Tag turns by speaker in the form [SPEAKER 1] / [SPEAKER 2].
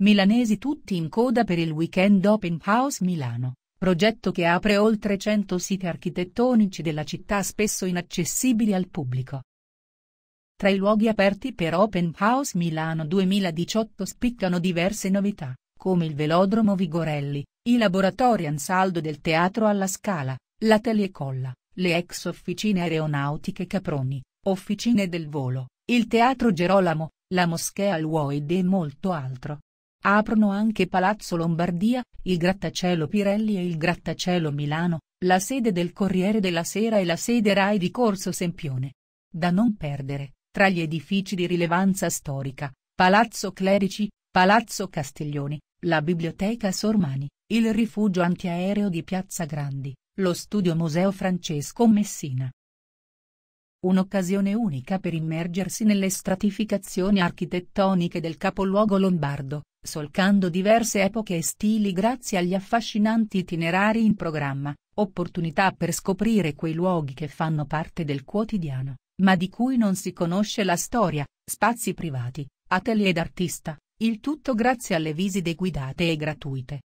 [SPEAKER 1] Milanesi tutti in coda per il weekend Open House Milano, progetto che apre oltre 100 siti architettonici della città spesso inaccessibili al pubblico. Tra i luoghi aperti per Open House Milano 2018 spiccano diverse novità, come il Velodromo Vigorelli, i laboratori Ansaldo del Teatro alla Scala, la Telecolla, le ex officine aeronautiche Caproni, Officine del Volo, il Teatro Gerolamo, la Moschea al e molto altro. Aprono anche Palazzo Lombardia, il grattacielo Pirelli e il grattacielo Milano, la sede del Corriere della Sera e la sede RAI di Corso Sempione. Da non perdere, tra gli edifici di rilevanza storica, Palazzo Clerici, Palazzo Castiglioni, la Biblioteca Sormani, il rifugio antiaereo di Piazza Grandi, lo studio Museo Francesco Messina. Un'occasione unica per immergersi nelle stratificazioni architettoniche del capoluogo lombardo, solcando diverse epoche e stili grazie agli affascinanti itinerari in programma, opportunità per scoprire quei luoghi che fanno parte del quotidiano, ma di cui non si conosce la storia, spazi privati, atelier d'artista, il tutto grazie alle visite guidate e gratuite,